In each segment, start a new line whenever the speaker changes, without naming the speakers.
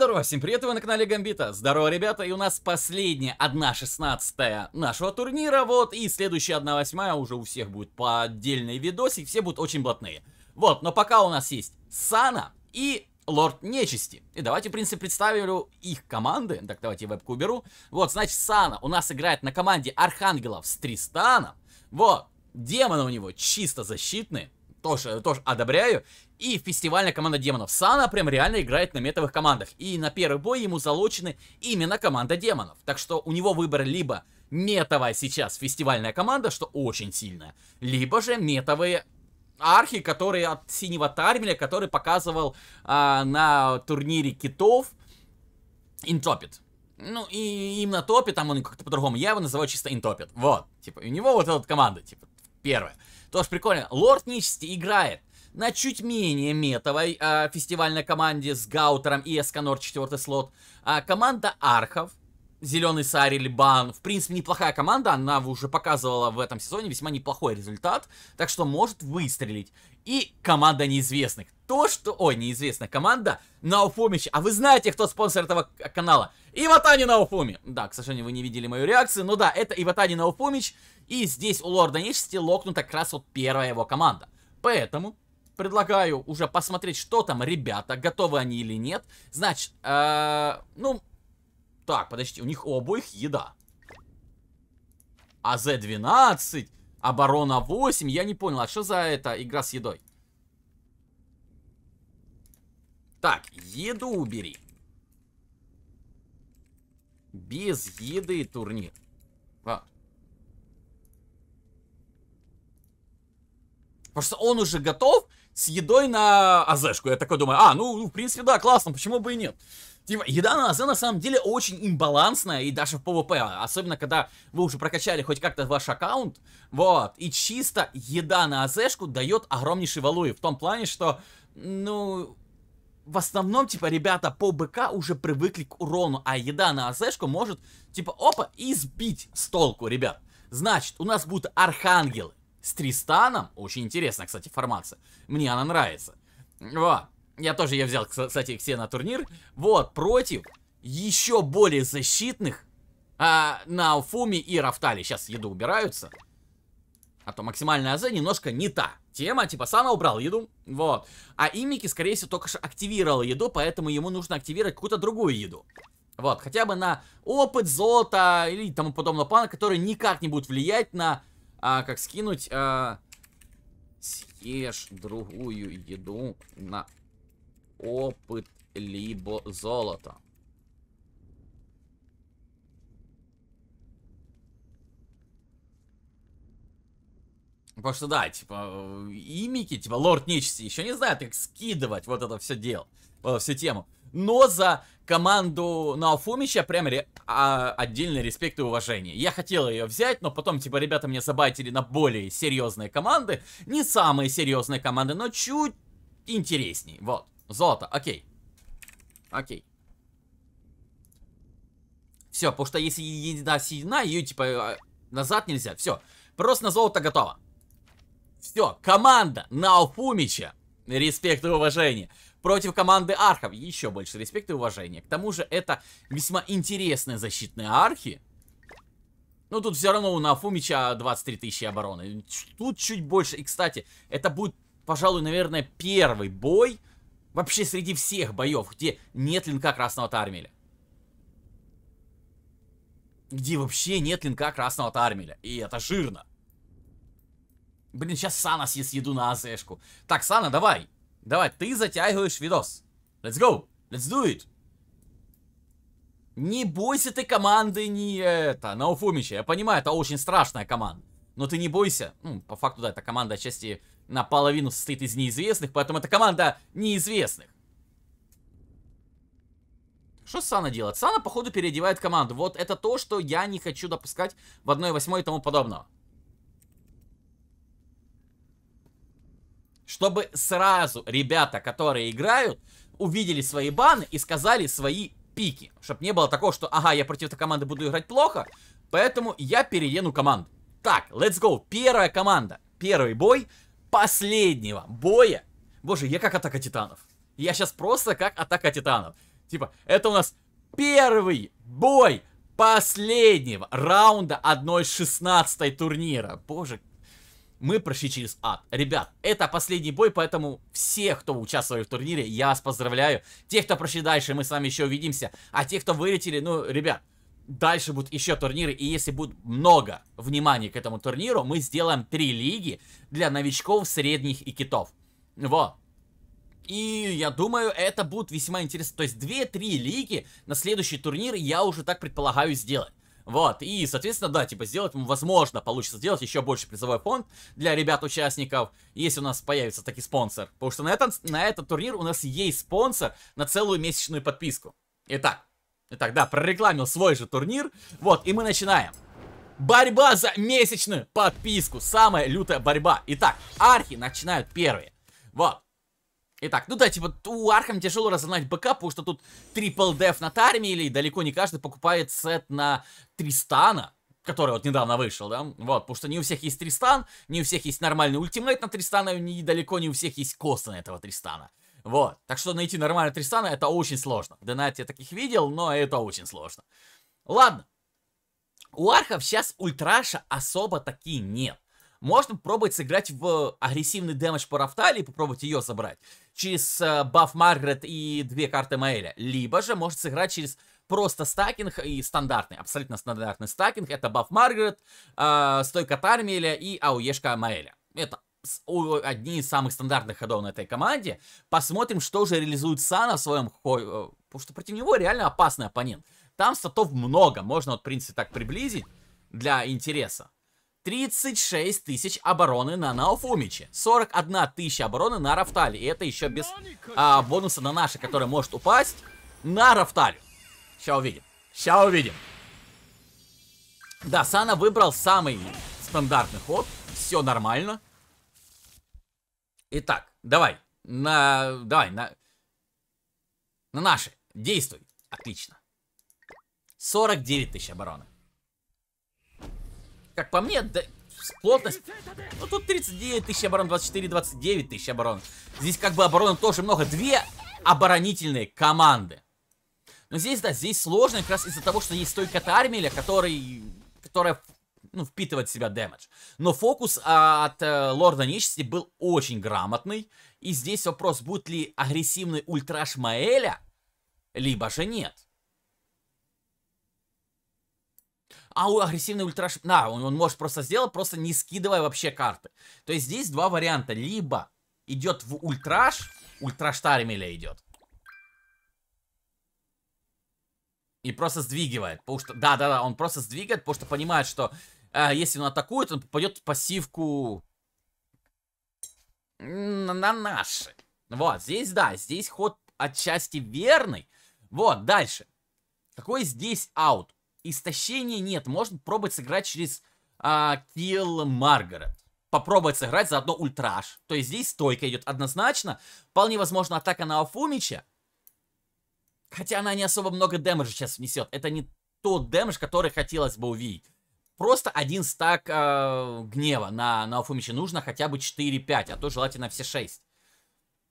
Здорово, всем привет, вы на канале Гамбита. Здорово, ребята, и у нас последняя, 1-16 нашего турнира, вот, и следующая 1-8 уже у всех будет по отдельной видосик, все будут очень блатные. Вот, но пока у нас есть Сана и Лорд Нечисти. И давайте, в принципе, представлю их команды. Так, давайте вебку уберу. Вот, значит, Сана у нас играет на команде Архангелов с Тристаном. Вот, демоны у него чисто защитные. Тоже, тоже одобряю. И фестивальная команда демонов. Сана прям реально играет на метовых командах. И на первый бой ему залочены именно команда демонов. Так что у него выбор либо метовая сейчас фестивальная команда, что очень сильная, либо же метовые архи, которые от синего Тармеля, который показывал а, на турнире китов Интопит. Ну, и именно Топи, там он как-то по-другому. Я его называю чисто Интопит. Вот. Типа, у него вот эта команда, типа, первая. Тоже прикольно. Лорд нечисти играет на чуть менее метовой э, фестивальной команде с Гаутером и Эсканор четвертый слот. А команда Архов, Зеленый Сари Либан, в принципе, неплохая команда, она уже показывала в этом сезоне весьма неплохой результат, так что может выстрелить. И команда неизвестных. То, что... Ой, неизвестная команда Науфумич. А вы знаете, кто спонсор этого канала? Иватани Науфуми. Да, к сожалению, вы не видели мою реакцию. но да, это Иватани Науфумич. И здесь у Лорда Нечисти локнута как раз вот первая его команда. Поэтому предлагаю уже посмотреть, что там ребята, готовы они или нет. Значит, э ну, так, подождите, у них у обоих еда. АЗ-12, оборона 8, я не понял, а что за это игра с едой? Так, еду убери. Без еды турнир. А. Потому что он уже готов, с едой на АЗшку. Я такой думаю, а, ну, в принципе, да, классно, почему бы и нет. Типа, еда на АЗ на самом деле очень имбалансная, и даже в ПВП, а, особенно когда вы уже прокачали хоть как-то ваш аккаунт, вот, и чисто еда на АЗшку дает огромнейший валуи, в том плане, что, ну, в основном, типа, ребята по БК уже привыкли к урону, а еда на АЗшку может, типа, опа, избить с толку, ребят. Значит, у нас будет архангел с Тристаном. Очень интересная, кстати, формация. Мне она нравится. Во. Я тоже ее взял, кстати, все на турнир. Вот, против еще более защитных а, на Уфуме и Рафтали. Сейчас еду убираются. А то максимальная АЗ немножко не та тема. Типа, Сана убрал еду. Вот. А Имики, скорее всего, только что активировал еду, поэтому ему нужно активировать какую-то другую еду. Вот, хотя бы на опыт, золото или тому подобного плана, который никак не будет влиять на а, как скинуть? А, съешь другую еду на опыт либо золото. Потому что, да, типа, и имики, типа, лорд нечисти еще не знает, как скидывать вот это все дело, вот эту всю тему но за команду Науфумича прям ре... а, отдельный респект и уважение. Я хотел ее взять, но потом, типа, ребята меня забайтили на более серьезные команды. Не самые серьезные команды, но чуть интересней. Вот. Золото, окей. Окей. Все, потому что если еда съедена, ее, типа, э, назад нельзя. Все. Просто на золото готово. Все, команда Науфумича. Респект и уважение против команды архов. Еще больше респекта и уважения. К тому же это весьма интересные защитные архи. Ну, тут все равно у Нафумича 23 тысячи обороны. Тут чуть больше. И, кстати, это будет, пожалуй, наверное, первый бой вообще среди всех боев, где нет линка красного тармеля. Где вообще нет линка красного тармеля. И это жирно. Блин, сейчас Сана съест еду на АЗшку. Так, Сана, давай. Давай, ты затягиваешь видос. Let's go. Let's do it. Не бойся ты команды, не это, Науфумича. Я понимаю, это очень страшная команда. Но ты не бойся. Ну, по факту, да, эта команда отчасти наполовину состоит из неизвестных, поэтому это команда неизвестных. Что Сана делает? Сана, походу, переодевает команду. Вот это то, что я не хочу допускать в 1-8 и тому подобного. чтобы сразу ребята, которые играют, увидели свои баны и сказали свои пики. Чтобы не было такого, что, ага, я против этой команды буду играть плохо, поэтому я перееду команду. Так, let's go. Первая команда. Первый бой последнего боя. Боже, я как Атака Титанов. Я сейчас просто как Атака Титанов. Типа, это у нас первый бой последнего раунда 1-16 турнира. Боже, мы прошли через ад. Ребят, это последний бой, поэтому все, кто участвовали в турнире, я вас поздравляю. Те, кто прошли дальше, мы с вами еще увидимся. А те, кто вылетели, ну, ребят, дальше будут еще турниры, и если будет много внимания к этому турниру, мы сделаем три лиги для новичков, средних и китов. Вот. И я думаю, это будет весьма интересно. То есть две-три лиги на следующий турнир я уже так предполагаю сделать. Вот, и, соответственно, да, типа, сделать, возможно, получится сделать еще больше призовой фонд для ребят-участников, если у нас появится таки спонсор. Потому что на этот, на этот турнир у нас есть спонсор на целую месячную подписку. Итак, итак, да, прорекламил свой же турнир. Вот, и мы начинаем. Борьба за месячную подписку. Самая лютая борьба. Итак, архи начинают первые. Вот. Итак, ну да, типа, у Архам тяжело разогнать БК, потому что тут трипл деф на тарме, или далеко не каждый покупает сет на Тристана, который вот недавно вышел, да, вот, потому что не у всех есть Тристан, не у всех есть нормальный ультимейт на Тристана, и далеко не у всех есть косы на этого Тристана. Вот, так что найти нормального Тристана это очень сложно. Донат я таких видел, но это очень сложно. Ладно, у архов сейчас ультраша особо таки нет можно пробовать сыграть в э, агрессивный дэмэдж по Рафтали и попробовать ее забрать через э, баф Маргарет и две карты Маэля. Либо же может сыграть через просто стакинг и стандартный, абсолютно стандартный стакинг. Это баф Маргарет, э, стойка Тармеля и ауешка Маэля. Это одни из самых стандартных ходов на этой команде. Посмотрим, что же реализует Сана в своем ходе. Потому что против него реально опасный оппонент. Там статов много, можно, вот, в принципе, так приблизить для интереса. 36 тысяч обороны на Наофумиче, 41 тысяча обороны на Рафтале, и это еще без а, бонуса на наши, который может упасть на Рафталю. Сейчас увидим, сейчас увидим. Да, Сана выбрал самый стандартный ход, все нормально. Итак, давай, на, давай, на, на наши, действуй, отлично. 49 тысяч обороны как по мне, да, плотность... Ну, тут 39 тысяч оборон, 24, 29 тысяч оборон. Здесь как бы обороны тоже много. Две оборонительные команды. Но здесь, да, здесь сложно как раз из-за того, что есть стойка Тармеля, который... которая ну, впитывает в себя дэмэдж. Но фокус а, от э, Лорда Нечисти был очень грамотный. И здесь вопрос, будет ли агрессивный ультраш Маэля, либо же нет. А у агрессивный ультраш... Да, он, он может просто сделать, просто не скидывая вообще карты. То есть здесь два варианта. Либо идет в ультраш, ультраш Таремеля идет. И просто сдвигивает. Потому что... Да-да-да, он просто сдвигает, потому что понимает, что э, если он атакует, он попадет в пассивку на, на наши. Вот, здесь да, здесь ход отчасти верный. Вот, дальше. Какой здесь аут? истощения нет. Можно пробовать сыграть через а, Kill Margaret. Попробовать сыграть заодно ультраж. То есть здесь стойка идет однозначно. Вполне возможно атака на Афумича. Хотя она не особо много дэмэджа сейчас внесет. Это не тот дэмэдж, который хотелось бы увидеть. Просто один стак э, гнева на, на Афумича. Нужно хотя бы 4-5, а то желательно все 6.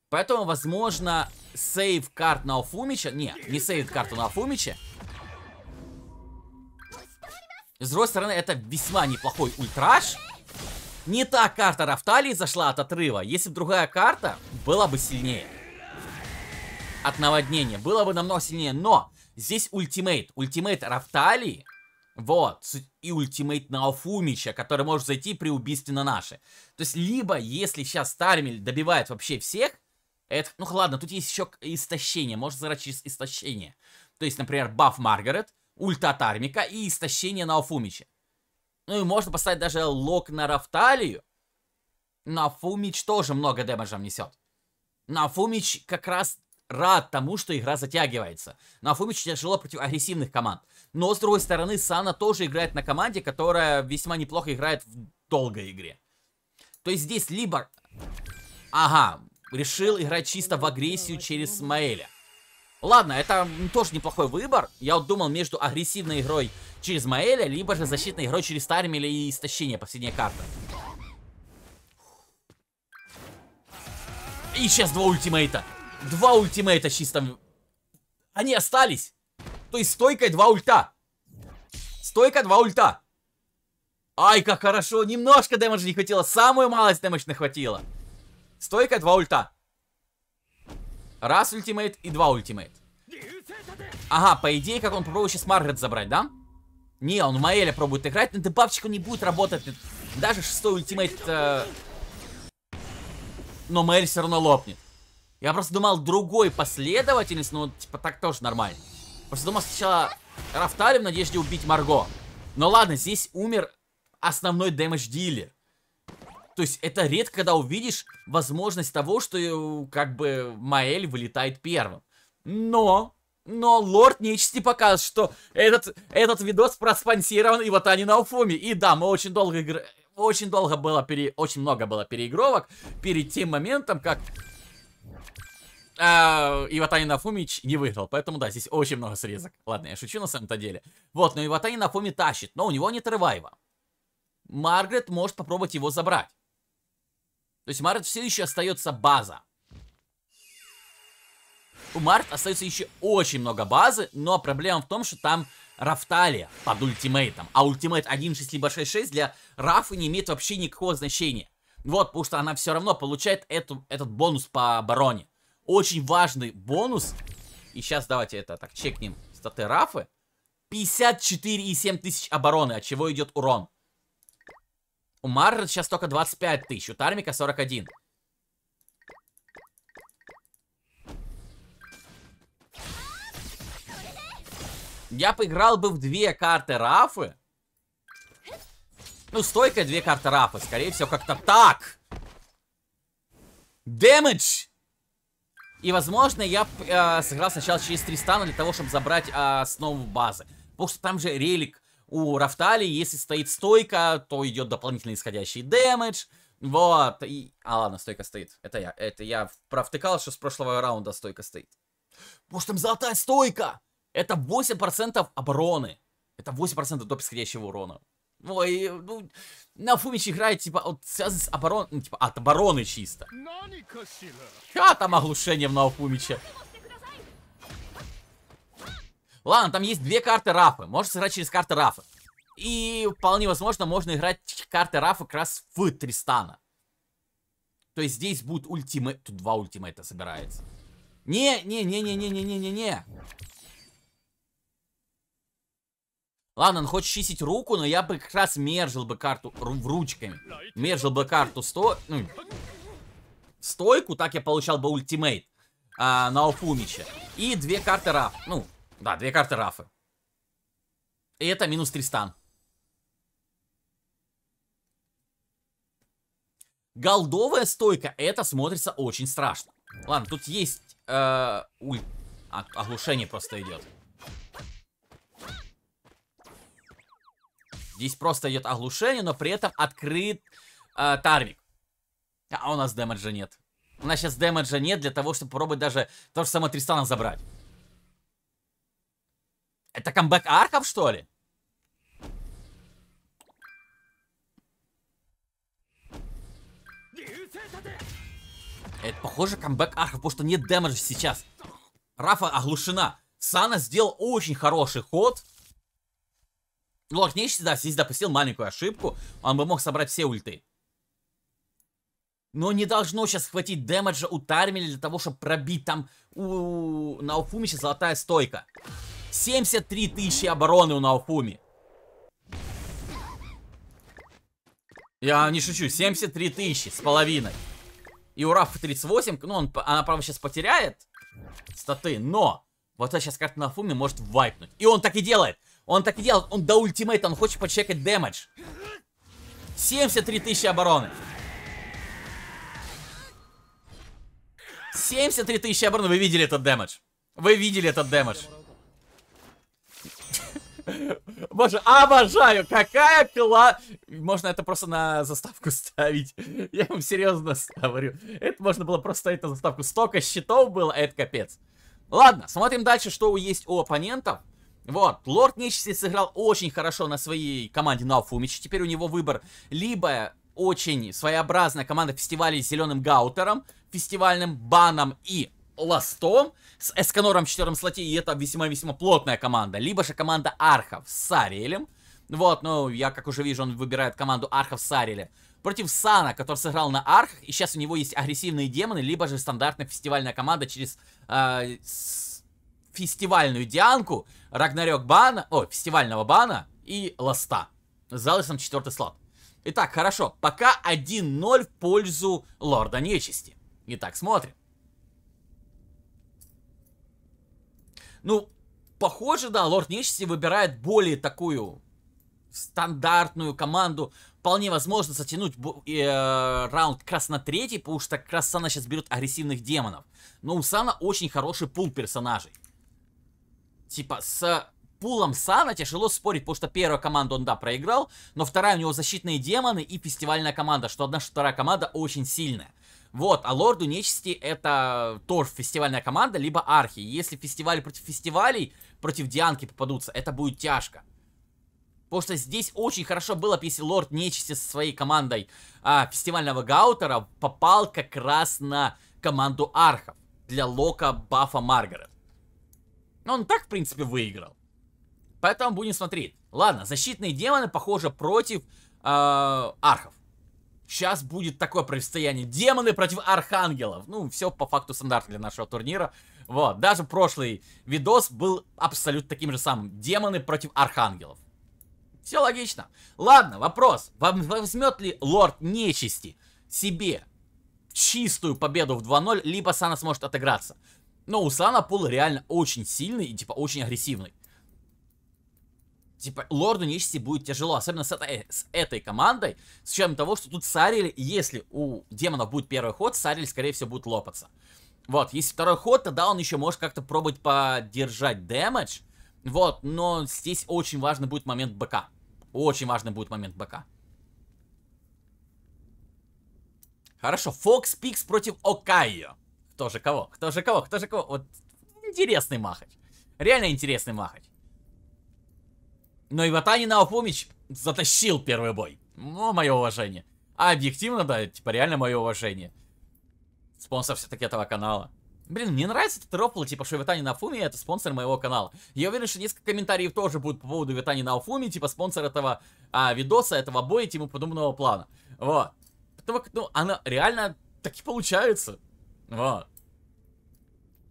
Поэтому, возможно, сейв карт на Афумича... Не, не сейв карту на Афумича. С другой стороны, это весьма неплохой ультраж. Не та карта Рафталии зашла от отрыва. Если бы другая карта, была бы сильнее. От наводнения. Было бы намного сильнее. Но здесь ультимейт. Ультимейт Рафталии. Вот. И ультимейт Наофумича, который может зайти при убийстве на наши. То есть, либо, если сейчас Стармель добивает вообще всех, это, ну ладно, тут есть еще истощение, может заорать через истощение. То есть, например, баф Маргарет, ульта Тармика и истощение на Афумича. Ну и можно поставить даже лок на Рафталию. На Фумич тоже много демеджа несет. На Фумич как раз рад тому, что игра затягивается. На Фумич тяжело против агрессивных команд. Но, с другой стороны, Сана тоже играет на команде, которая весьма неплохо играет в долгой игре. То есть здесь либо... Ага, решил играть чисто в агрессию через Маэля. Ладно, это тоже неплохой выбор. Я вот думал между агрессивной игрой через Маэля, либо же защитной игрой через Тарм или истощение, последняя карта. И сейчас два ультимейта. Два ультимейта чисто. Они остались. То есть стойка два ульта. Стойка два ульта. Ай, как хорошо. Немножко дэмэджа не хватило. Самую малость дэмэджа нахватило. Стойка два ульта. Раз ультимейт и два ультимейт. Ага, по идее, как он попробует сейчас Маргарет забрать, да? Не, он в Маэля пробует играть, но дебафчик не будет работать. Даже шестой ультимейт... Э... Но Маэль все равно лопнет. Я просто думал, другой последовательность, но типа, так тоже нормально. Просто думал, сначала рафтали в надежде убить Марго. Но ладно, здесь умер основной дэмэдж-дилер. То есть это редко, когда увидишь возможность того, что э, как бы Маэль вылетает первым. Но но лорд нечисти показывает, что этот, этот видос проспонсирован и вот они на Уфуми. И да, мы очень долго игр... Очень долго было пере... Очень много было переигровок перед тем моментом, как... А, э, Иватани Нафумич не выиграл, поэтому да, здесь очень много срезок. Ладно, я шучу на самом-то деле. Вот, но Иватани Нафуми тащит, но у него нет ревайва. Маргарет может попробовать его забрать. То есть Март все еще остается база. У Март остается еще очень много базы, но проблема в том, что там Рафтали под ультимейтом. А ультимейт 1.6 либо 6.6 для Рафы не имеет вообще никакого значения. Вот, потому что она все равно получает эту, этот бонус по обороне. Очень важный бонус. И сейчас давайте это так чекнем статы Рафы. 54,7 тысяч обороны, от чего идет урон. У Марра сейчас только 25 тысяч, у Тармика 41. Я поиграл бы в две карты Рафы. Ну, стойкая две карты Рафы. Скорее всего, как-то так. Дэмэдж! И, возможно, я э, сыграл сначала через Тристана для того, чтобы забрать э, основу базы. Потому что там же релик у Рафтали, если стоит стойка, то идет дополнительный исходящий дэмэдж. Вот, и... А, ладно, стойка стоит. Это я, это я провтыкал, что с прошлого раунда стойка стоит. Может, там золотая стойка? Это 8% обороны. Это 8% доп. исходящего урона. Ой, ну, на Фумич играет, типа, вот, связан с обороной, ну, типа, от обороны чисто. Как там оглушение в Науфумиче? Ладно, там есть две карты Рафы. Можешь сыграть через карты Рафы. И вполне возможно, можно играть карты Рафа как раз в Тристана. То есть здесь будет ультимейт. Тут два ультимейта собирается. Не-не-не-не-не-не-не-не-не. Ладно, он хочет чистить руку, но я бы как раз мержил бы карту в ручками. Мержил бы карту сто... Ну, стойку, так я получал бы ультимейт а, на Окумича. И две карты Раф. Ну, да, две карты Рафы. И это минус Тристан. Голдовая стойка, это смотрится очень страшно. Ладно, тут есть... Э, уль... а, оглушение просто идет. Здесь просто идет оглушение, но при этом открыт э, тармик. А у нас демеджа нет. У нас сейчас демеджа нет для того, чтобы попробовать даже то же самое Тристана забрать. Это камбэк Архов что ли? Это похоже камбэк Архов, потому что нет дэмэджа сейчас. Рафа оглушена. Сана сделал очень хороший ход. Ну, да, здесь допустил маленькую ошибку. Он бы мог собрать все ульты. Но не должно сейчас хватить дэмэджа у Тармили для того, чтобы пробить там у, у сейчас золотая стойка. 73 тысячи обороны у Наухуми. Я не шучу, 73 тысячи с половиной. И у Рафа 38, ну, он, она, правда, сейчас потеряет статы, но вот сейчас карта на фуме может вайпнуть. И он так и делает. Он так и делает. Он до ультимейта, он хочет почекать дэмэдж. 73 тысячи обороны. 73 тысячи обороны, вы видели этот дэмэдж. Вы видели этот дэмэдж. Боже, обожаю! Какая пила! Можно это просто на заставку ставить. Я вам серьезно говорю. Это можно было просто ставить на заставку. Столько щитов было, а это капец. Ладно, смотрим дальше, что есть у оппонентов. Вот, Лорд Нечисти сыграл очень хорошо на своей команде Науфумич. Теперь у него выбор либо очень своеобразная команда фестивалей с зеленым гаутером, фестивальным баном и Ластом, с Эсканором в четвертом слоте, и это весьма-весьма плотная команда. Либо же команда Архов с Сарелем. Вот, ну, я как уже вижу, он выбирает команду Архов с Сарелем. Против Сана, который сыграл на Архах, и сейчас у него есть агрессивные демоны, либо же стандартная фестивальная команда через э, фестивальную Дианку, Рагнарёк Бана, о, фестивального Бана и Ласта. Залысом четвертый слот. Итак, хорошо, пока 1-0 в пользу Лорда Нечисти. Итак, смотрим. Ну, похоже, да, Лорд Нечисти выбирает более такую стандартную команду. Вполне возможно затянуть э, раунд как раз на третий, потому что как раз Сана сейчас берет агрессивных демонов. Но у Сана очень хороший пул персонажей. Типа, с пулом Сана тяжело спорить, потому что первая команда он, да, проиграл, но вторая у него защитные демоны и фестивальная команда, что одна, что вторая команда очень сильная. Вот, а Лорду Нечисти это тоже фестивальная команда, либо архи. Если фестивали против фестивалей, против Дианки попадутся, это будет тяжко. Потому что здесь очень хорошо было бы, если Лорд Нечисти со своей командой а, фестивального Гаутера попал как раз на команду архов для Лока Бафа Маргарет. Но он так, в принципе, выиграл. Поэтому будем смотреть. Ладно, защитные демоны, похоже, против э, архов. Сейчас будет такое противостояние. Демоны против архангелов. Ну, все по факту стандарт для нашего турнира. Вот, даже прошлый видос был абсолютно таким же самым. Демоны против архангелов. Все логично. Ладно, вопрос. Возьмет ли лорд нечисти себе чистую победу в 2-0, либо Сана сможет отыграться? Но ну, у Сана пул реально очень сильный и типа очень агрессивный типа, лорду нечисти будет тяжело, особенно с этой, с этой командой, с учетом того, что тут Сариль, если у демонов будет первый ход, Сариль, скорее всего, будет лопаться. Вот, если второй ход, тогда он еще может как-то пробовать поддержать дэмэдж, вот, но здесь очень важный будет момент БК. Очень важный будет момент БК. Хорошо, Фокс Пикс против Окайо. Кто же кого? Кто же кого? Кто же кого? Вот интересный махач. Реально интересный махач. Но и на помощь затащил первый бой. Ну, мое уважение. А объективно, да, типа реально мое уважение. Спонсор все-таки этого канала. Блин, мне нравится этот рофл, типа, что Витани Науфуми это спонсор моего канала. Я уверен, что несколько комментариев тоже будут по поводу Витани Науфуми, типа, спонсор этого а, видоса, этого боя, типа, подобного плана. Вот. Потому как, ну, она реально так и получается. Вот.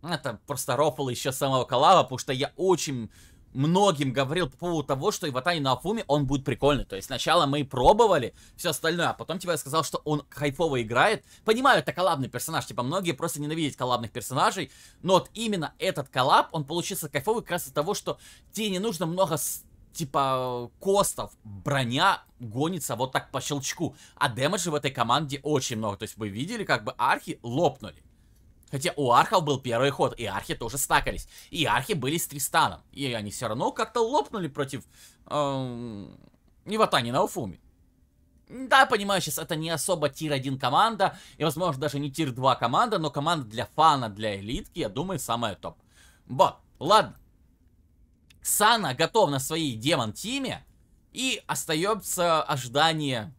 Это просто рофл еще самого Калава, потому что я очень многим говорил по поводу того, что Иватани на Афуме, он будет прикольный. То есть сначала мы пробовали все остальное, а потом тебе я сказал, что он хайфово играет. Понимаю, это коллабный персонаж, типа многие просто ненавидят коллабных персонажей, но вот именно этот коллаб, он получился кайфовый как раз из-за того, что тебе не нужно много типа костов, броня гонится вот так по щелчку. А демеджа в этой команде очень много. То есть вы видели, как бы архи лопнули. Хотя у архов был первый ход, и архи тоже стакались. И архи были с Тристаном. И они все равно как-то лопнули против эм, Иватани на Уфуме. Да, понимаю, сейчас это не особо тир-1 команда, и, возможно, даже не тир-2 команда, но команда для фана, для элитки, я думаю, самая топ. Вот, ладно. Сана готов на своей демон-тиме, и остается ожидание...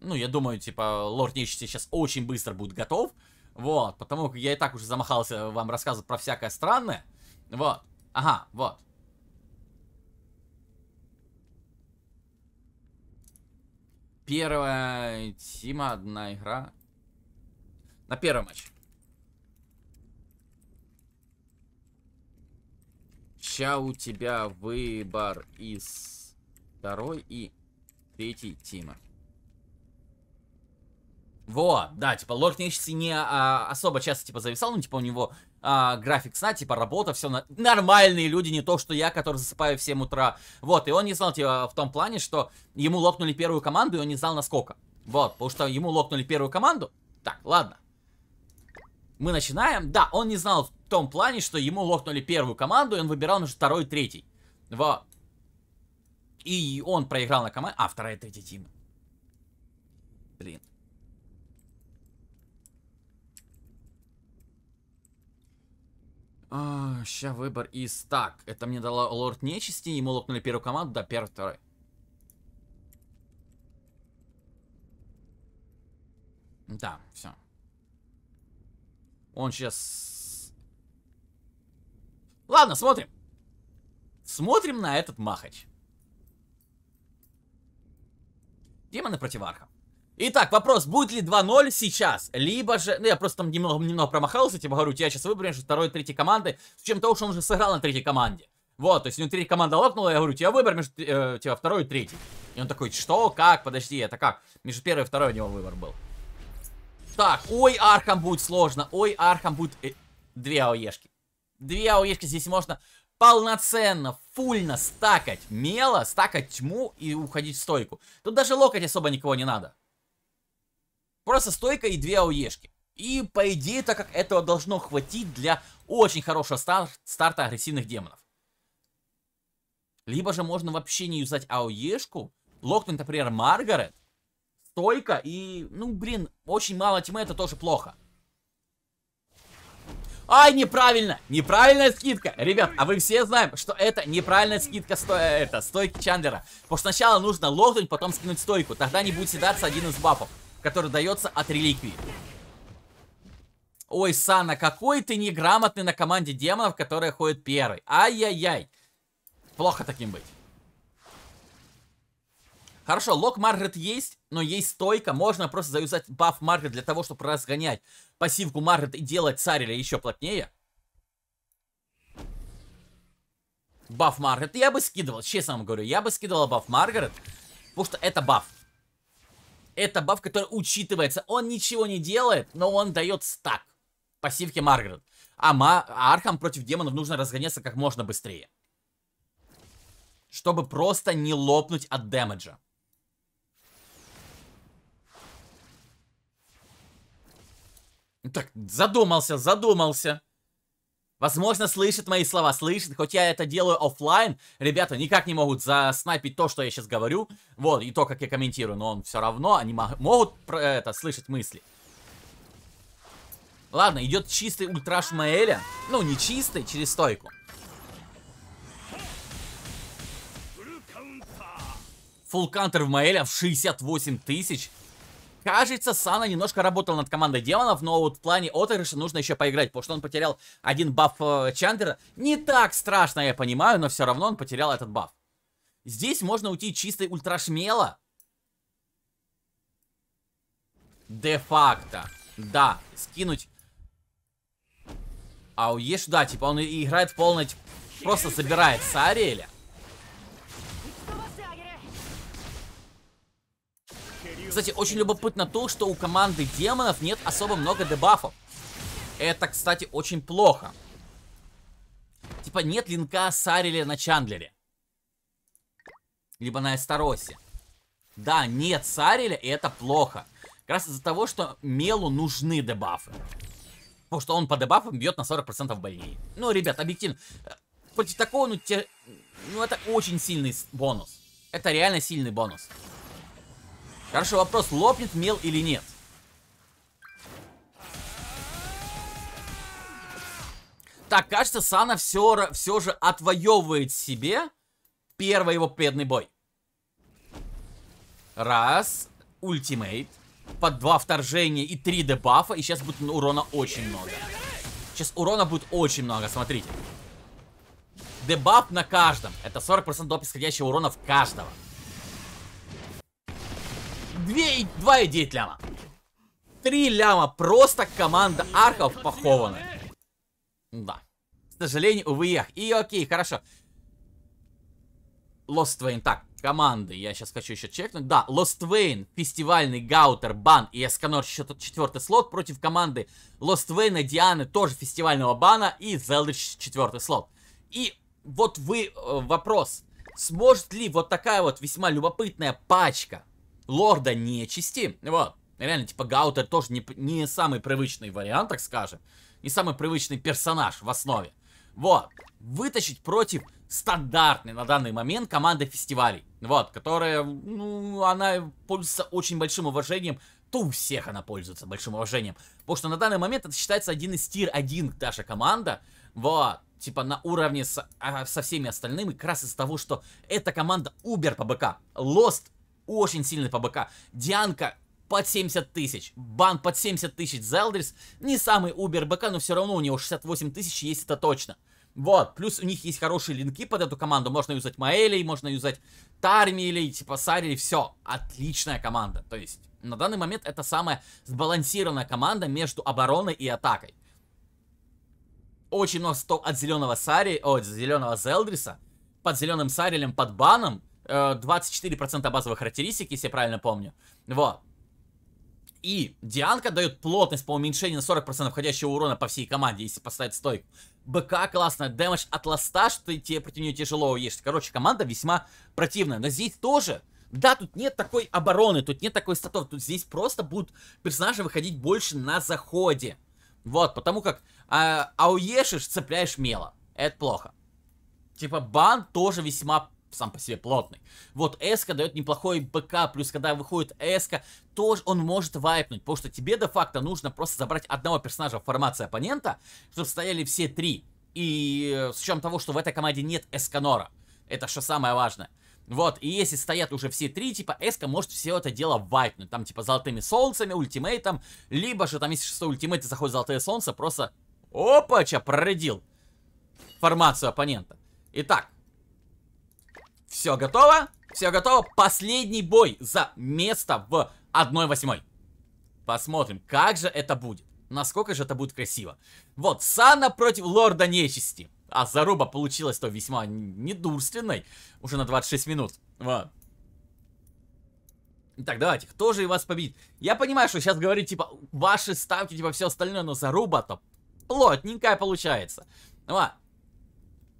Ну, я думаю, типа, лорд нечисти сейчас очень быстро будет готов, вот, потому как я и так уже замахался вам рассказывать про всякое странное. Вот, ага, вот. Первая Тима, одна игра. На первый матч. Ща у тебя выбор из второй и третьей Тима. Во, да, типа, Лорд Нечисти не а, особо часто, типа, зависал, ну, типа, у него а, график сна, типа, работа, все на... нормальные люди, не то, что я, который засыпаю в 7 утра. Вот, и он не знал, типа, в том плане, что ему лопнули первую команду, и он не знал, насколько. Вот, потому что ему лопнули первую команду. Так, ладно. Мы начинаем. Да, он не знал в том плане, что ему лопнули первую команду, и он выбирал уже второй и третьей. Вот. И он проиграл на команде... А, вторая и третья тима. Блин. А, ща выбор из... Так, это мне дало Лорд Нечисти, ему лопнули первую команду, да, первый, второй. Да, все. Он сейчас... Ладно, смотрим. Смотрим на этот махач. Демоны противарха. Итак, вопрос, будет ли 2-0 сейчас, либо же... Ну, я просто там немного, немного промахался, типа, говорю, я сейчас выберу между второй и третьей команды, с чем то, что он уже сыграл на третьей команде. Вот, то есть у него третья команда лопнула, я говорю, тебя выбор между э, тебя типа, второй и третьей. И он такой, что, как, подожди, это как? Между первой и второй у него выбор был. Так, ой, Архам будет сложно, ой, Архам будет... Э, две АОЕшки. Две АОЕшки здесь можно полноценно, фульно стакать мело стакать тьму и уходить в стойку. Тут даже локоть особо никого не надо. Просто стойка и две ауешки. И по идее, так как этого должно хватить для очень хорошего стар старта агрессивных демонов. Либо же можно вообще не юзать ауешку, локнуть, например, Маргарет, стойка и, ну, блин, очень мало тьмы, это тоже плохо. Ай, неправильно! Неправильная скидка! Ребят, а вы все знаем, что это неправильная скидка сто... Э, это, стойки Чандлера. Потому что сначала нужно лохнуть, потом скинуть стойку. Тогда не будет седаться один из бафов который дается от реликвии. Ой, Сана, какой ты неграмотный на команде демонов, которая ходит первой. Ай-яй-яй. Плохо таким быть. Хорошо, лок Маргарет есть, но есть стойка. Можно просто заюзать баф Маргарет для того, чтобы разгонять пассивку Маргарет и делать Царя еще плотнее. Баф Маргарет я бы скидывал, честно вам говорю. Я бы скидывал баф Маргарет, потому что это баф. Это баф, который учитывается. Он ничего не делает, но он дает стак. Пассивки Маргарет. А, ма а Архам против демонов нужно разгоняться как можно быстрее. Чтобы просто не лопнуть от дэмэджа. Так, задумался, задумался. Возможно, слышит мои слова, слышит, хоть я это делаю офлайн, ребята никак не могут заснайпить то, что я сейчас говорю, вот, и то, как я комментирую, но он все равно, они могут про это слышать мысли. Ладно, идет чистый ультраш Маэля, ну, не чистый, через стойку. Фулл кантер в Маэля в 68 тысяч. Кажется, Сана немножко работал над командой демонов, но вот в плане отыгрыша нужно еще поиграть, потому что он потерял один баф э, Чандера. Не так страшно, я понимаю, но все равно он потерял этот баф. Здесь можно уйти чистой ультрашмела Де-факто. Да, скинуть. А уешь, да, типа он играет в полный... Типа, просто собирает Сариэля. Кстати, очень любопытно то, что у команды демонов нет особо много дебафов. Это, кстати, очень плохо. Типа нет линка Сарили на Чандлере. Либо на Эстаросе. Да, нет сарили и это плохо. Как раз из-за того, что Мелу нужны дебафы. Потому что он по дебафам бьет на 40% больнее. Ну, ребят, объективно. Против такого, ну, те... ну, это очень сильный бонус. Это реально сильный бонус. Хорошо, вопрос, лопнет мел или нет? Так, кажется, Сана все, все же отвоевывает себе первый его победный бой. Раз, ультимейт, под два вторжения и три дебафа, и сейчас будет урона очень много. Сейчас урона будет очень много, смотрите. Дебаф на каждом. Это 40% доп. исходящего урона в каждого. 2,9 ляма. 3 ляма. Просто команда архов похована. Да. К сожалению, увы, ях. И окей, хорошо. Lost Twain. Так, команды. Я сейчас хочу еще чекнуть. Да, Lost Twain, фестивальный Гаутер, Бан и Эсканор четвертый слот против команды Lost Twain, Дианы, тоже фестивального Бана и Зелдрич четвертый слот. И вот вы э, вопрос. Сможет ли вот такая вот весьма любопытная пачка лорда нечисти, вот, реально, типа, Гаутер тоже не, не самый привычный вариант, так скажем, не самый привычный персонаж в основе. Вот, вытащить против стандартной на данный момент команды фестивалей, вот, которая, ну, она пользуется очень большим уважением, то у всех она пользуется большим уважением, потому что на данный момент это считается один из тир-1 даже команда, вот, типа на уровне с, а, со всеми остальными, как раз из-за того, что эта команда Uber по БК, Lost очень сильный по БК. Дианка под 70 тысяч. Бан под 70 тысяч за Не самый убер БК, но все равно у него 68 тысяч есть это точно. Вот, плюс у них есть хорошие линки под эту команду. Можно юзать Маэлей, можно юзать Тарми или типа Сари, все. Отличная команда. То есть, на данный момент это самая сбалансированная команда между обороной и атакой. Очень много стоп от зеленого Сари, от зеленого Зелдриса. Под зеленым Сарилем, под баном. 24% э, базовых характеристик, если я правильно помню. Вот. И Дианка дает плотность по уменьшению на 40% входящего урона по всей команде, если поставить стойку. БК классная, дэмэдж от ласта, что тебе против нее тяжело есть. Короче, команда весьма противная. Но здесь тоже, да, тут нет такой обороны, тут нет такой статов. Тут здесь просто будут персонажи выходить больше на заходе. Вот, потому как э, а, ауешишь, цепляешь мело. Это плохо. Типа бан тоже весьма сам по себе плотный. Вот эска дает неплохой БК, плюс когда выходит эска, тоже он может вайпнуть, потому что тебе де-факто нужно просто забрать одного персонажа в формации оппонента, чтобы стояли все три. И э, с учетом того, что в этой команде нет эсканора, это что самое важное. Вот, и если стоят уже все три, типа, Эска может все это дело вайпнуть, там, типа, золотыми солнцами, ультимейтом, либо же, там, если что, ультимейт заходит золотое солнце, просто, опача, прородил формацию оппонента. Итак, все готово? Все готово? Последний бой за место в 1-8. Посмотрим, как же это будет. Насколько же это будет красиво. Вот, Сана против Лорда Нечисти. А заруба получилась-то весьма недурственной. Уже на 26 минут. Вот. Так, давайте, кто же и вас победит? Я понимаю, что сейчас говорит, типа, ваши ставки, типа, все остальное, но заруба-то плотненькая получается. Ну,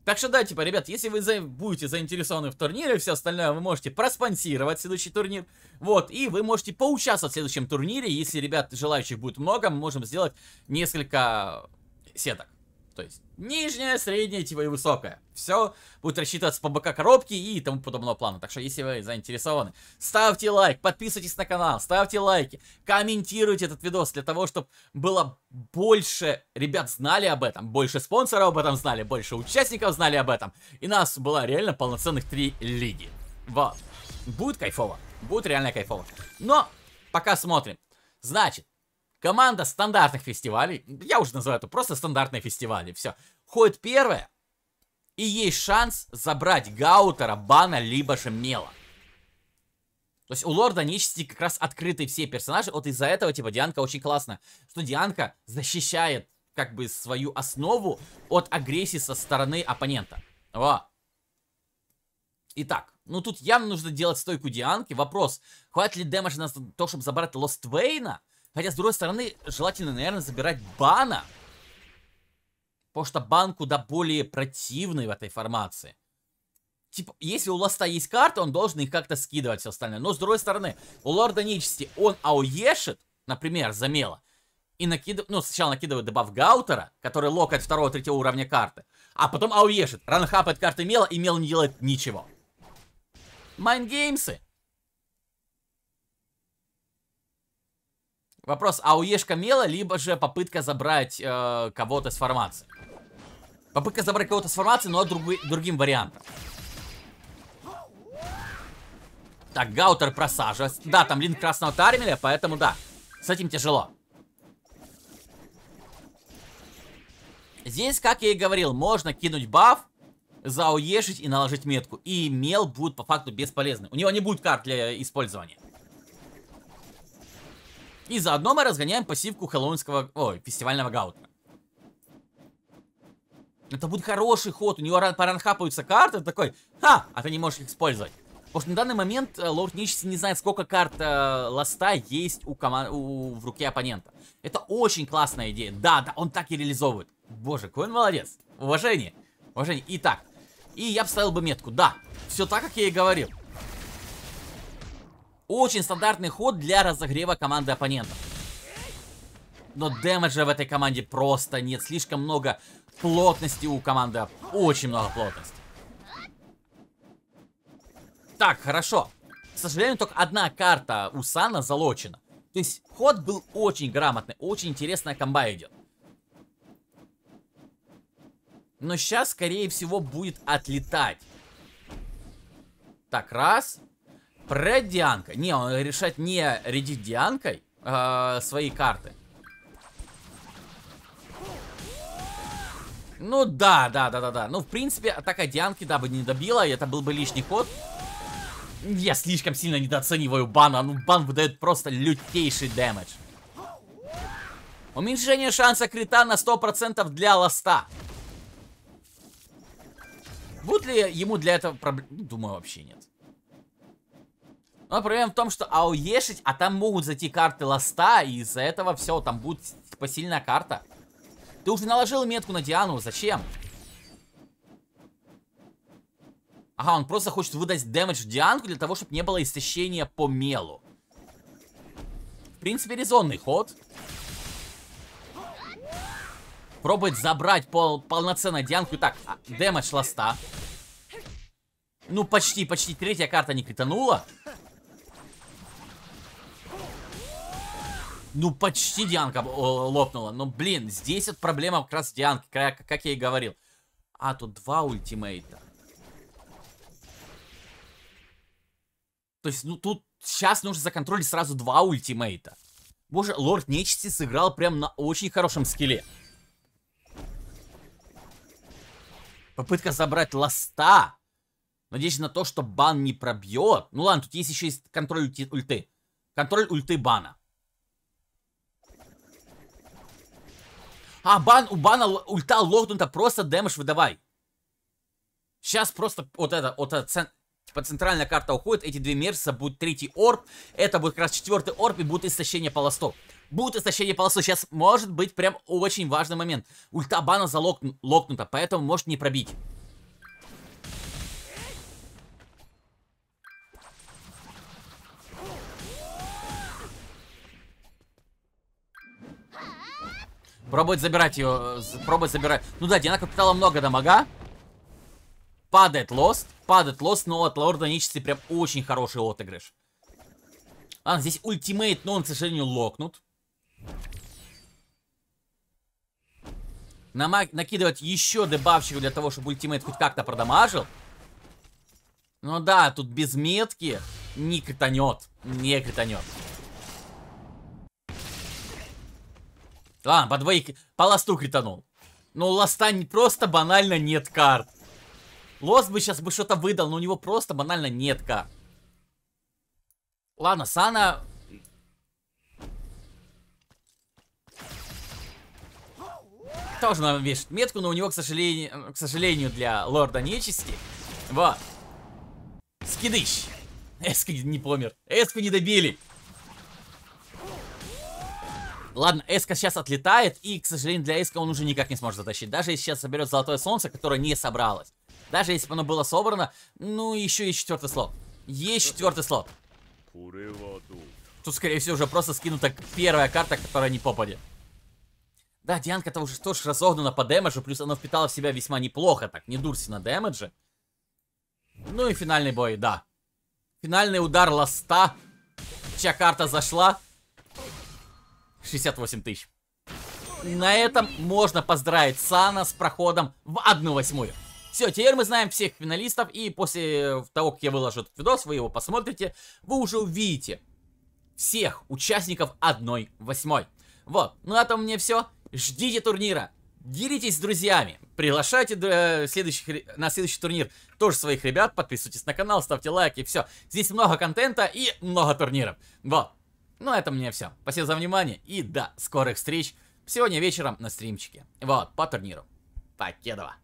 так что да, типа, ребят, если вы за... будете заинтересованы в турнире, все остальное вы можете проспонсировать следующий турнир. Вот, и вы можете поучаствовать в следующем турнире. Если, ребят, желающих будет много, мы можем сделать несколько сеток. То есть нижняя, средняя, типа и высокая. Все будет рассчитываться по БК коробки и тому подобного плана. Так что, если вы заинтересованы, ставьте лайк, подписывайтесь на канал, ставьте лайки, комментируйте этот видос для того, чтобы было больше ребят знали об этом, больше спонсоров об этом знали, больше участников знали об этом. И нас было реально полноценных три лиги. Вот. Будет кайфово. Будет реально кайфово. Но пока смотрим. Значит, Команда стандартных фестивалей, я уже называю это просто стандартные фестивали, все, ходит первая, и есть шанс забрать Гаутера, Бана, либо же Мела. То есть у Лорда Нечисти как раз открыты все персонажи, вот из-за этого, типа, Дианка очень классно, что Дианка защищает, как бы, свою основу от агрессии со стороны оппонента. Во. Итак, ну тут явно нужно делать стойку Дианки. Вопрос, хватит ли демеджа на то, чтобы забрать Лост Вейна? Хотя, с другой стороны, желательно, наверное, забирать бана. Потому что бан куда более противный в этой формации. Типа, если у ласта есть карты, он должен их как-то скидывать все остальное. Но, с другой стороны, у лорда нечисти он ауешит, например, замело. И накидывает, ну, сначала накидывает дебаф Гаутера, который локает второго, третьего уровня карты. А потом ауешит, ранхапает карты мела, и мел не делает ничего. Майнгеймсы Вопрос, А уешка мела, либо же попытка забрать э, кого-то с формации. Попытка забрать кого-то с формации, но друг, другим вариантом. Так, Гаутер просаживается. Да, там линк красного тармеля, поэтому да. С этим тяжело. Здесь, как я и говорил, можно кинуть баф, зауешить и наложить метку. И мел будет по факту бесполезный. У него не будет карт для использования. И заодно мы разгоняем пассивку хэллоуинского... Ой, фестивального гаута. Это будет хороший ход. У него поранхапаются карты. Такой, ха, а ты не можешь их использовать. Потому что на данный момент э, Лорд Нищести не знает, сколько карт э, ласта есть у коман... у... в руке оппонента. Это очень классная идея. Да, да, он так и реализовывает. Боже, какой он молодец. Уважение. Уважение. Итак. И я бы ставил бы метку. Да, все так, как я и говорил. Очень стандартный ход для разогрева команды оппонентов. Но дэмэджа в этой команде просто нет. Слишком много плотности у команды. Очень много плотности. Так, хорошо. К сожалению, только одна карта у Сана залочена. То есть ход был очень грамотный. Очень интересная комба идет. Но сейчас, скорее всего, будет отлетать. Так, раз. Раз. Предианка. Не, он решать не редить дианкой э, свои карты. Ну да, да, да, да, да. Ну, в принципе, атака Дианки, да, бы не добила, и это был бы лишний ход. Я слишком сильно недооцениваю бана. Ну, бан выдает просто лютейший дэмэдж. Уменьшение шанса крита на 100% для ласта. Будет ли ему для этого проблем? Ну, думаю, вообще нет. Но проблема в том, что ауешить, а там могут зайти карты ласта, и из-за этого все, там будет посильная типа карта. Ты уже наложил метку на Диану, зачем? Ага, он просто хочет выдать дэмэдж Дианку для того, чтобы не было истощения по мелу. В принципе, резонный ход. Пробовать забрать пол полноценно Дианку. Так, а, дэмэдж ласта. Ну, почти, почти третья карта не кританула. Ну, почти Дианка э, лопнула. Но, блин, здесь вот проблема как раз Дианки, как, как я и говорил. А, тут два ультимейта. То есть, ну, тут сейчас нужно законтролить сразу два ультимейта. Боже, лорд нечисти сыграл прям на очень хорошем скилле. Попытка забрать ласта. Надеюсь на то, что бан не пробьет. Ну ладно, тут есть еще и контроль ульти, ульты. Контроль ульты бана. А, бан, у бана ульта локнута, просто дэмэдж выдавай. Сейчас просто вот это, вот это, типа центральная карта уходит, эти две мерса, будет третий орб, это будет как раз четвертый орб, и будет истощение полостов. Будет истощение полосы, Сейчас может быть прям очень важный момент. Ульта бана залокнута, поэтому может не пробить. Пробовать забирать ее. Э, пробовать забирать. Ну да, Диана капитала много дамага. Падает лост. Падает лост, но от лорда нечисти прям очень хороший отыгрыш. Ладно, здесь ультимейт, но он, к сожалению, локнут. Намаг... Накидывать еще дебавщик для того, чтобы ультимейт хоть как-то продамажил. Ну да, тут без метки не кританет. Не кританет. Ладно, по двоих... По ласту кританул. Но у ласта не, просто банально нет карт. Лост бы сейчас бы что-то выдал, но у него просто банально нет карт. Ладно, Сана... Тоже нам вешает метку, но у него, к сожалению, к сожалению для лорда нечисти... Вот. Скидыш. Эску не помер. Эску не добили. Ладно, Эска сейчас отлетает, и, к сожалению, для Эска он уже никак не сможет затащить. Даже если сейчас соберет Золотое Солнце, которое не собралось. Даже если бы оно было собрано, ну, еще есть четвертый слот. Есть четвертый слот. Тут, скорее всего, уже просто скинута первая карта, которая не попадет. Да, Дианка-то уже тоже разогнана по дэмэджу, плюс она впитала в себя весьма неплохо, так, не дурси на дэмэджи. Ну и финальный бой, да. Финальный удар ласта. Чья карта зашла, 68 тысяч. На этом можно поздравить Сана с проходом в 1 восьмую. Все, теперь мы знаем всех финалистов, и после того, как я выложу этот видос, вы его посмотрите, вы уже увидите всех участников 1 восьмой. Вот, ну на этом мне все. Ждите турнира. Делитесь с друзьями, приглашайте э, следующих, на следующий турнир тоже своих ребят, подписывайтесь на канал, ставьте лайки, все. Здесь много контента и много турниров. Вот. Ну, это мне все. Спасибо за внимание и до скорых встреч сегодня вечером на стримчике. Вот, по турниру. Покедова.